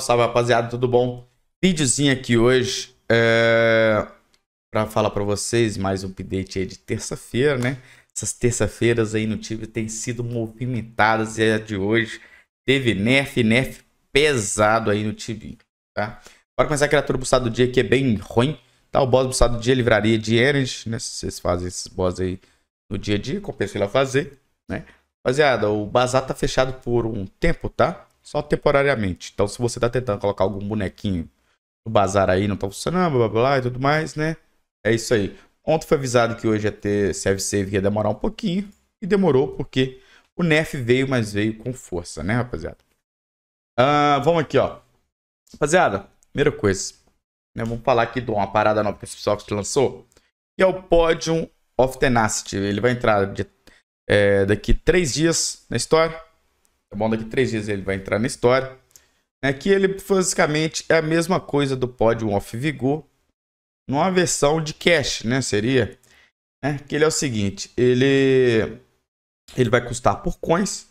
Salve rapaziada, tudo bom? Vídeozinho aqui hoje é... para falar para vocês mais um update aí de terça-feira, né? Essas terça-feiras aí no time têm sido movimentadas e a de hoje teve nerf, nerf pesado aí no time, tá? Bora começar a criatura buçada do dia que é bem ruim, tá? O boss buçado do dia livraria de energy, né? Se vocês fazem esses boss aí no dia a dia, compensa ele a fazer, né? Rapaziada, o bazar tá fechado por um tempo, tá? Só temporariamente. Então, se você tá tentando colocar algum bonequinho no bazar aí, não tá funcionando, blá blá blá e tudo mais, né? É isso aí. Ontem foi avisado que hoje ia ter self-save, ia demorar um pouquinho. E demorou porque o nerf veio, mas veio com força, né, rapaziada? Ah, vamos aqui, ó. Rapaziada, primeira coisa. Né, vamos falar aqui de uma parada nova que a Ubisoft lançou. Que é o Podium of Tenacity. Ele vai entrar de, é, daqui três dias na história tá bom? Daqui três dias ele vai entrar na história. É que ele basicamente é a mesma coisa do Podium Off Vigor, numa versão de cache, né? Seria. Né? Que ele é o seguinte: ele, ele vai custar por coins,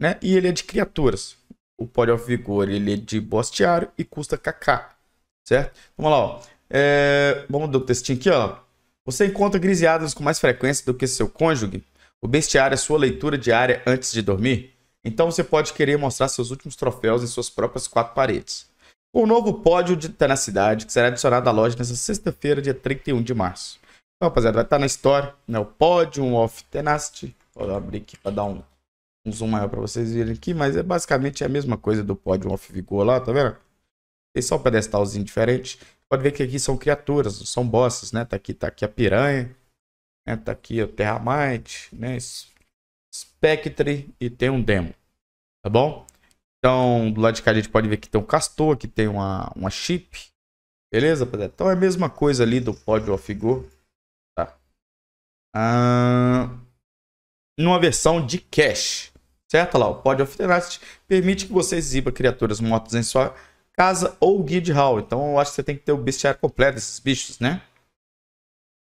né? E ele é de criaturas. O Podium Off Vigor ele é de bostiário e custa KK, certo? Vamos lá, ó. É, vamos dar o um textinho aqui, ó. Você encontra griseadas com mais frequência do que seu cônjuge? O bestiário é sua leitura diária antes de dormir? Então você pode querer mostrar seus últimos troféus em suas próprias quatro paredes. O novo pódio de tenacidade que será adicionado à loja nesta sexta-feira, dia 31 de março. Então, rapaziada, vai estar na história, né? O pódio of Tenacity. Vou abrir aqui para dar um, um zoom maior para vocês verem aqui, mas é basicamente a mesma coisa do pódio of Vigor lá, tá vendo? Tem só um pedestalzinho diferente. Pode ver que aqui são criaturas, são bosses, né? Tá aqui, tá aqui a piranha, né? Tá aqui o Terramite, né? Isso Spectre e tem um Demo, tá bom? Então, do lado de cá a gente pode ver que tem um Castor, que tem uma, uma Chip, beleza, rapaziada? Então é a mesma coisa ali do Pod of Go, tá? Ah, numa versão de cache, certo? Olha lá, o Pod of Tenacity permite que você exiba criaturas mortas em sua casa ou guild hall. Então eu acho que você tem que ter o bestiário completo desses bichos, né?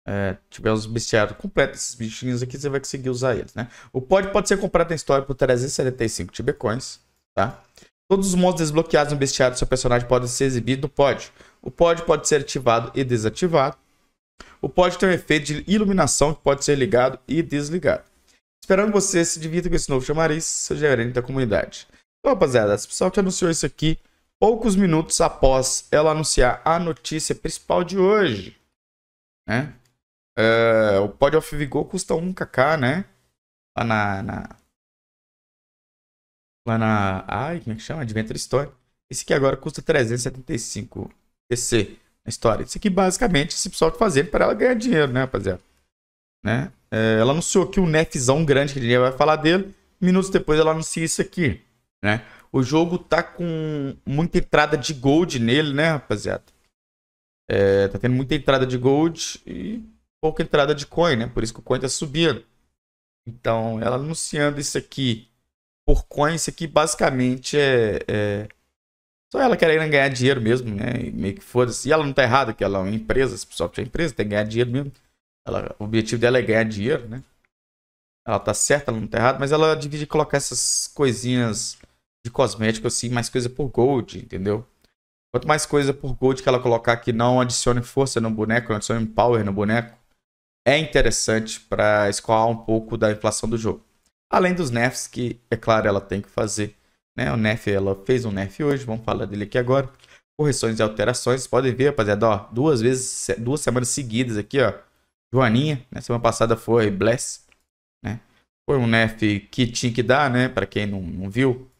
é, tiver os bestiários completos, esses bichinhos aqui, você vai conseguir usar eles, né? O pod pode ser comprado em história por 375 tibecoins, tá? Todos os monstros desbloqueados no bestiário do seu personagem podem ser exibidos no pod. O pod pode ser ativado e desativado. O pod tem um efeito de iluminação que pode ser ligado e desligado. Esperando você se divirta com esse novo chamariz, seu gerente da comunidade. Então, rapaziada, esse pessoal que anunciou isso aqui poucos minutos após ela anunciar a notícia principal de hoje, né? É, o Pod of Vigor custa 1kk, né? Lá na, na, Lá na... Ai, como é que chama? Adventure Story. Esse aqui agora custa 375 PC na história. Isso aqui basicamente esse pessoal tá fazendo para ela ganhar dinheiro, né, rapaziada? Né? É, ela anunciou que o nefzão grande que a gente vai falar dele. Minutos depois ela anuncia isso aqui, né? O jogo tá com muita entrada de gold nele, né, rapaziada? É, tá tendo muita entrada de gold e pouca entrada de coin, né? Por isso que o coin está subindo. Então, ela anunciando isso aqui por coin, isso aqui basicamente é, é... Só ela querendo ganhar dinheiro mesmo, né? E meio que foda-se. E ela não tá errada, que ela é uma empresa, que é empresa, tem que ganhar dinheiro mesmo. Ela, o objetivo dela é ganhar dinheiro, né? Ela tá certa, ela não tá errada, mas ela divide colocar essas coisinhas de cosmético assim, mais coisa por gold, entendeu? Quanto mais coisa por gold que ela colocar que não adicione força no boneco, não adicione power no boneco, é interessante para escoar um pouco da inflação do jogo. Além dos nefs que, é claro, ela tem que fazer. Né? O nef, ela fez um nef hoje, vamos falar dele aqui agora. Correções e alterações, podem ver, rapaziada, ó, duas vezes, duas semanas seguidas aqui, ó. Joaninha, né? semana passada foi Bless, né? Foi um nef que tinha que dar, né? Para quem não, não viu,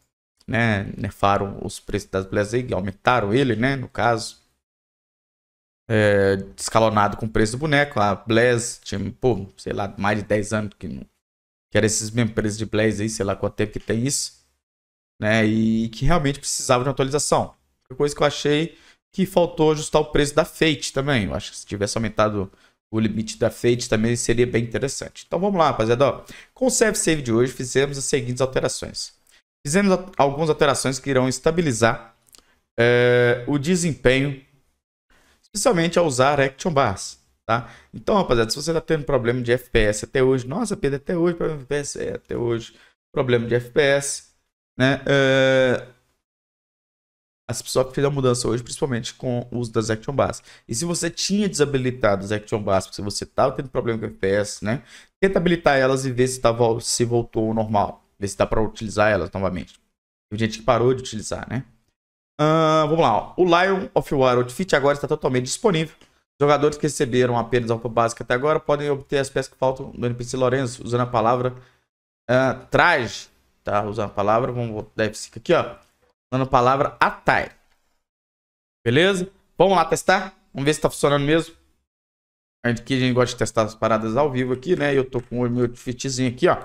né? Nefaram os preços das Bless aí, aumentaram ele, né? No caso, é, escalonado com o preço do boneco. A Blaze tinha, pô, sei lá, mais de 10 anos que, que era esses mesmos preços de Blaze aí, sei lá quanto tempo que tem isso. Né? E que realmente precisava de uma atualização. Uma coisa que eu achei que faltou ajustar o preço da Fate também. Eu acho que se tivesse aumentado o limite da Fate também seria bem interessante. Então vamos lá, rapaziada. com o Save Save de hoje, fizemos as seguintes alterações. Fizemos algumas alterações que irão estabilizar é, o desempenho principalmente ao usar action bars, tá? Então, rapaziada, se você está tendo problema de FPS até hoje, nossa, Pedro, até hoje problema de FPS, é, até hoje problema de FPS, né? Uh, as pessoas que fizeram mudança hoje, principalmente com o uso das action bars. E se você tinha desabilitado as action bars, porque você estava tendo problema com FPS, né? Tenta habilitar elas e ver se, tava, tá se voltou ao normal, ver se dá para utilizar elas novamente. Tem gente que parou de utilizar, né? Uh, vamos lá. O Lion of War Outfit agora está totalmente disponível. Jogadores que receberam apenas a roupa básica até agora podem obter as peças que faltam do NPC Lourenço, usando a palavra uh, traje. Tá, usando a palavra, vamos dar F5 aqui, ó. Usando a palavra attire. Beleza? Vamos lá testar. Vamos ver se tá funcionando mesmo. Aqui a gente gosta de testar as paradas ao vivo aqui, né? Eu tô com o meu fitzinho aqui, ó.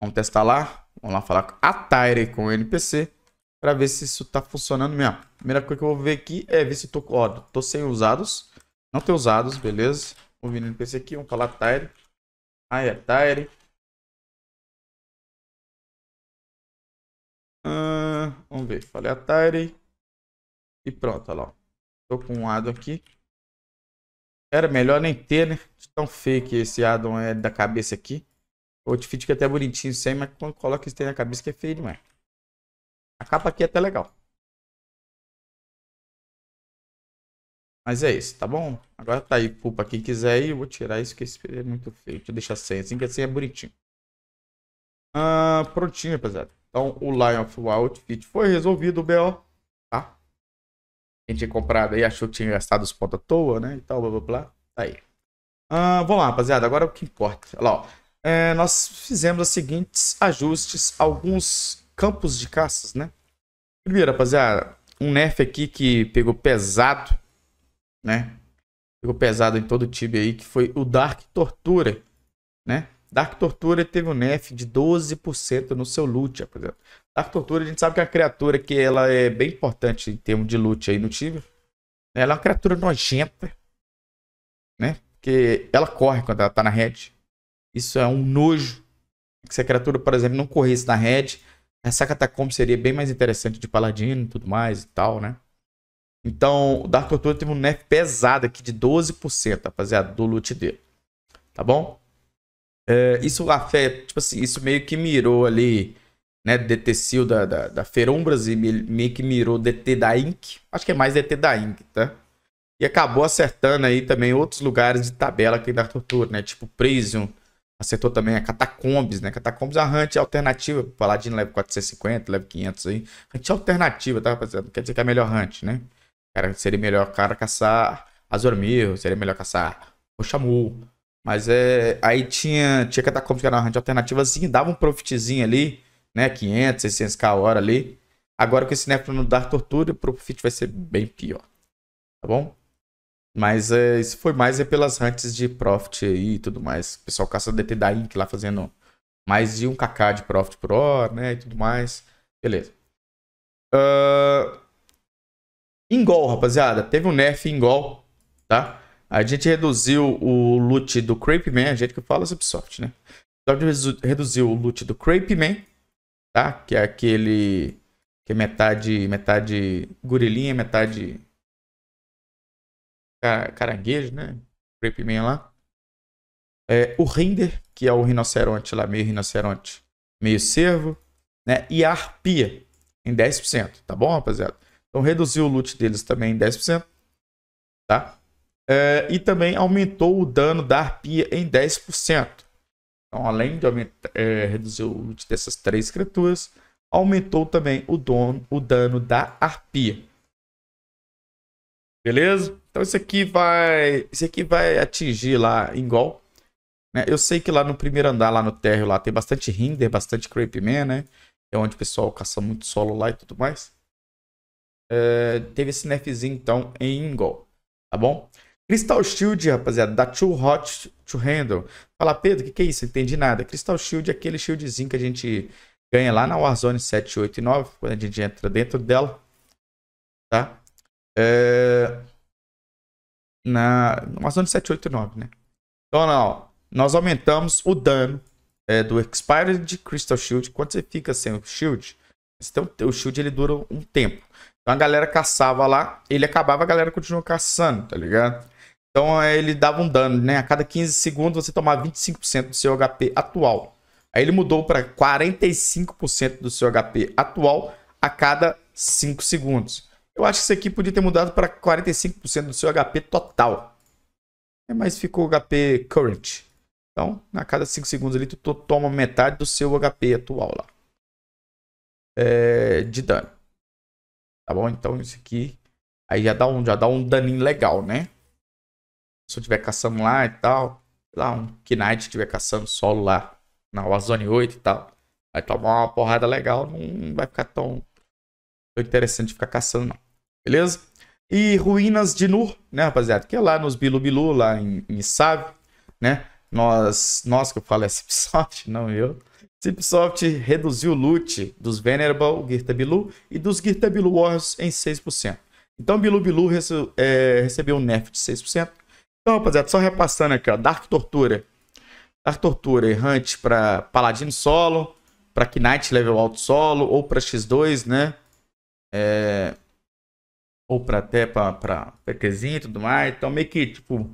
Vamos testar lá. Vamos lá falar com attire com o NPC para ver se isso tá funcionando mesmo. Primeira coisa que eu vou ver aqui é ver se eu tô, ó, tô sem usados. Não tem usados, beleza. Vou vir no PC aqui, vamos falar Tire. Ah, é Tire. Ah, vamos ver, falei Tire. E pronto, olha lá. Tô com um addon aqui. Era melhor nem ter, né? Tão feio que esse addon é da cabeça aqui. O outfit fica até bonitinho sem, mas quando coloca isso aí na cabeça que é feio demais. A capa aqui é até legal. Mas é isso, tá bom? Agora tá aí, pupa, quem quiser aí eu vou tirar isso, que esse é muito feio. Deixa eu deixar sem, assim que assim é bonitinho. Ah, prontinho, rapaziada. Então, o Lion of Outfit foi resolvido, o BO, tá? Quem tinha comprado aí achou que tinha gastado os pontos à toa, né? E tal, blá, blá, blá. Tá aí. Ah, vamos lá, rapaziada. Agora é o que importa. Olha lá, ó. É, nós fizemos os seguintes ajustes, alguns campos de caças, né? Primeiro, rapaziada, um nerf aqui que pegou pesado, né? Pegou pesado em todo o time aí, que foi o Dark Tortura, né? Dark Tortura teve um nerf de 12% no seu loot, rapaziada. Dark Tortura, a gente sabe que é uma criatura que ela é bem importante em termos de loot aí no time. Né? Ela é uma criatura nojenta, né? Porque ela corre quando ela tá na rede. Isso é um nojo. Se a criatura, por exemplo, não corresse na rede, essa catacomba seria bem mais interessante de paladino e tudo mais e tal, né? Então, o Dark Tortura teve um nerf pesado aqui de 12%, rapaziada, do loot dele. Tá bom? É, isso afeta, tipo assim, isso meio que mirou ali, né? DT Seal da, da, da Ferombras e meio que mirou DT da Inc. Acho que é mais DT da Inc, tá? E acabou acertando aí também outros lugares de tabela aqui da Tortura, né? Tipo Prison, Acertou também a Catacombs, né? Catacombs é a hunt alternativa. Paladino leva 450, leva 500 aí. Hunt alternativa, tá, rapaziada? Quer dizer que é melhor hunt, né? Cara, seria melhor cara caçar Azormir, seria melhor caçar Oxamu. Mas é. Aí tinha, tinha Catacombs que era uma hunt assim, dava um profitzinho ali, né? 500, 600k a hora ali. Agora com esse Nefron no Dar Tortura, o profit vai ser bem pior. Tá bom? Mas é, isso foi mais é pelas hunts de profit aí e tudo mais. O pessoal caça DT da Inc lá fazendo mais de um kk de profit por hora, né? E tudo mais. Beleza. Uh... Ingol, rapaziada. Teve um nerf em gol, tá? A gente reduziu o loot do Crepe Man. É é né? então, a gente que fala Subsoft, né? A gente reduziu o loot do Crepe Man, tá? Que é aquele... Que é metade... Metade gorilinha, metade caranguejo, né? Crepeman lá. É, o Rinder que é o rinoceronte lá, meio rinoceronte, meio cervo, né? E a arpia em 10%, tá bom, rapaziada? Então reduziu o loot deles também em 10%, tá? É, e também aumentou o dano da arpia em 10%. Então, além de aumentar, é, reduzir o loot dessas três criaturas, aumentou também o, dono, o dano da arpia. Beleza? Então isso aqui vai, isso aqui vai atingir lá em gol. Né? Eu sei que lá no primeiro andar, lá no térreo, lá tem bastante render, bastante creep man, né? É onde o pessoal caça muito solo lá e tudo mais. É, teve esse nerfzinho então em Ingol, tá bom? Crystal Shield, rapaziada, da Too Hot to Handle. Fala, Pedro, o que, que é isso? Não entendi nada. Crystal Shield é aquele shieldzinho que a gente ganha lá na Warzone 7, 8 e 9, quando a gente entra dentro dela, tá? É, na uma zona de 789, né? Então, não, nós aumentamos o dano é, do Expired Crystal Shield. Quando você fica sem o Shield, então, o Shield ele dura um tempo. Então a galera caçava lá, ele acabava, a galera continuou caçando, tá ligado? Então ele dava um dano, né? A cada 15 segundos você tomava 25% do seu HP atual. Aí ele mudou para 45% do seu HP atual a cada 5 segundos. Eu acho que isso aqui podia ter mudado para 45% do seu HP total. É, mas ficou HP current. Então, a cada 5 segundos ali, tu toma metade do seu HP atual lá. É, de dano. Tá bom? Então, isso aqui... Aí já dá um, já dá um daninho legal, né? Se eu estiver caçando lá e tal... Lá, um Knight estiver caçando solo lá na Warzone 8 e tal. Vai tomar uma porrada legal, não vai ficar tão interessante ficar caçando, não beleza? E Ruínas de Nur, né, rapaziada? Que é lá nos Bilubilu, lá em, em Save, né? Nós, nós que eu falo é Cipsoft, não eu. Cipsoft reduziu o loot dos Venerable, Girtabilu e dos Girtabilu Wars em 6%. Então Bilubilu rece, é, recebeu um nerf de 6%. Então, rapaziada, só repassando aqui, ó. Dark Tortura. Dark Tortura e Hunt para Paladino solo, para Knight level alto solo ou para X2, né? É, ou para até para PQzinho e tudo mais. Então, meio que, tipo,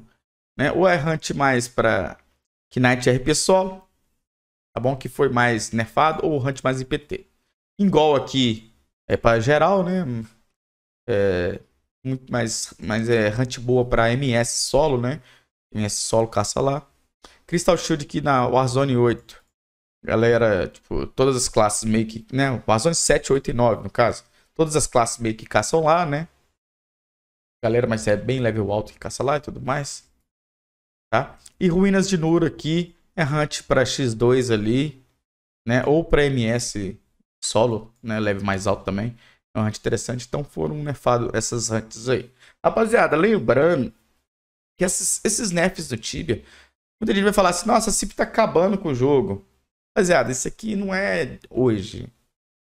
né? Ou é Hunt mais para Knight RP solo, tá bom? Que foi mais nerfado, ou Hunt mais IPT. Ingol aqui é para geral, né? É, muito mais, mais é Hunt boa para MS solo, né? MS solo caça lá. Crystal Shield aqui na Warzone 8. Galera, tipo, todas as classes meio que, né? Warzone 7, 8 e 9, no caso. Todas as classes meio que caçam lá, né? galera, mas é bem level alto que caça lá e tudo mais. Tá? E Ruínas de Nura aqui é hunt para X2 ali, né? Ou para MS solo, né? Leve mais alto também. É um hunt interessante. Então foram nerfados essas hunts aí. Rapaziada, lembrando que esses, esses nerfs do Tibia, muita gente vai falar assim, nossa, a CIP tá acabando com o jogo. Rapaziada, isso aqui não é hoje.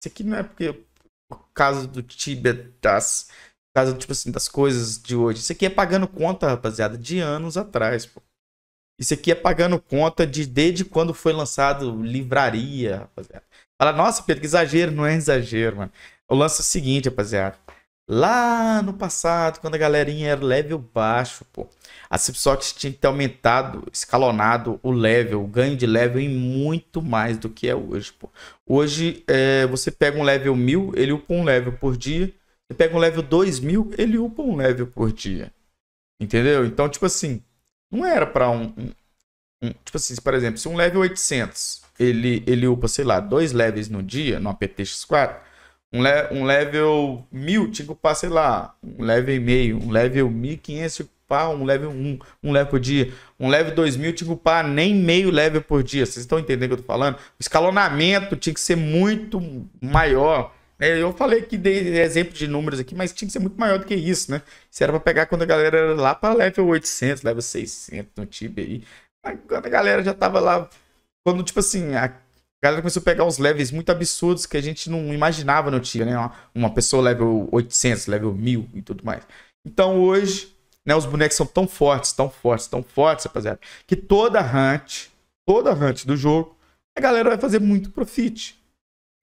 Isso aqui não é porque por causa do Tibia das causa, tipo assim, das coisas de hoje. Isso aqui é pagando conta, rapaziada, de anos atrás, pô. Isso aqui é pagando conta de desde quando foi lançado livraria, rapaziada. Fala, nossa, Pedro, que exagero. Não é exagero, mano. O lance é o seguinte, rapaziada. Lá no passado, quando a galerinha era level baixo, pô, a Cipsoft tinha que ter aumentado, escalonado o level, o ganho de level em muito mais do que é hoje, pô. Hoje, é, você pega um level 1000, ele upa um level por dia, ele pega um level 2000, ele upa um level por dia. Entendeu? Então, tipo assim, não era para um, um, um, Tipo assim, por exemplo, se um level 800 ele, ele upa, sei lá, dois levels no dia, no APTX4, um, le, um level 1000 tinha que upar, sei lá, um level e meio, um level 1500 tinha que upar um level 1, um level por dia, um level 2000 tinha que upar nem meio level por dia. Vocês estão entendendo o que eu tô falando? O escalonamento tinha que ser muito maior é, eu falei que dei exemplo de números aqui, mas tinha que ser muito maior do que isso, né? Isso era pra pegar quando a galera era lá pra level 800, level 600 no Tibia aí. Mas quando a galera já tava lá... Quando, tipo assim, a galera começou a pegar uns levels muito absurdos que a gente não imaginava no Tibia, né? Uma pessoa level 800, level 1000 e tudo mais. Então hoje, né, os bonecos são tão fortes, tão fortes, tão fortes, rapaziada, que toda hunt, toda hunt do jogo, a galera vai fazer muito profit.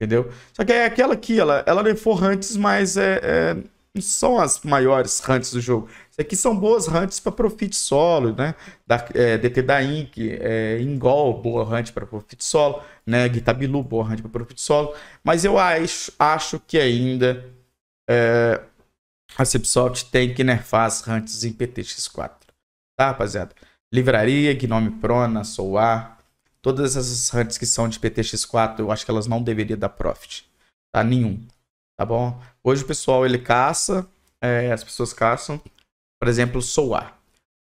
Entendeu? Só que é aquela aqui, ela, ela for hunts, mas é, é, não são as maiores hunts do jogo. Isso aqui são boas hunts para profit solo, né? Da, é, DT da Inc, é, Ingol, boa hunt para profit solo, né? Guitabilu, boa hunt para profit solo. Mas eu acho, acho que ainda é, a Cipsoft tem que nerfar as hunts em PTX4. Tá, rapaziada? Livraria, Gnome Prona, Soar, Todas essas hunts que são de PTX4, eu acho que elas não deveriam dar profit. Tá? Nenhum. Tá bom? Hoje o pessoal, ele caça. É, as pessoas caçam. Por exemplo, Soar.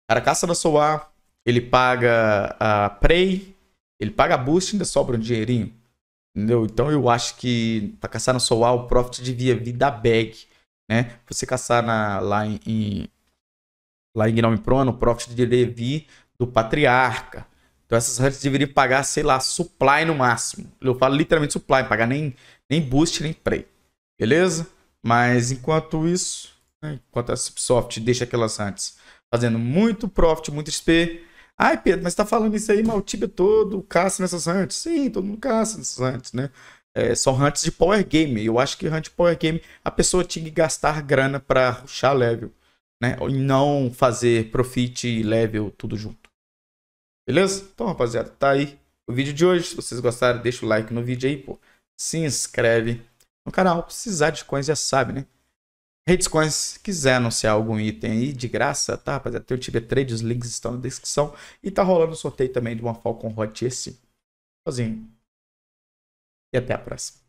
Para a caça da Soar, ele paga a Prey, ele paga a Boost ainda sobra um dinheirinho. Entendeu? Então eu acho que pra caçar na Soar, o Profit devia vir da bag. Né? Você caçar na, lá em, em lá em Gnome Prono, o Profit deveria vir do Patriarca, então essas antes deveriam pagar, sei lá, supply no máximo. Eu falo literalmente supply, pagar nem, nem boost, nem prey. Beleza? Mas enquanto isso, né, enquanto a Subsoft deixa aquelas antes fazendo muito profit, muito XP. Ai, Pedro, mas tá falando isso aí, mal o todo caça nessas hunts. Sim, todo mundo caça nessas hunts, né? É, são hunts de power game. Eu acho que hunt power game a pessoa tinha que gastar grana para ruxar level, né? E não fazer profit e level tudo junto. Beleza? Então, rapaziada, tá aí o vídeo de hoje. Se vocês gostaram, deixa o like no vídeo aí, pô. Se inscreve no canal. Precisar de coins, já sabe, né? Redes Coins, se quiser anunciar algum item aí de graça, tá, rapaziada? Tem o TB Trade, os links estão na descrição. E tá rolando um sorteio também de uma Falcon Hot esse, Sozinho. E até a próxima.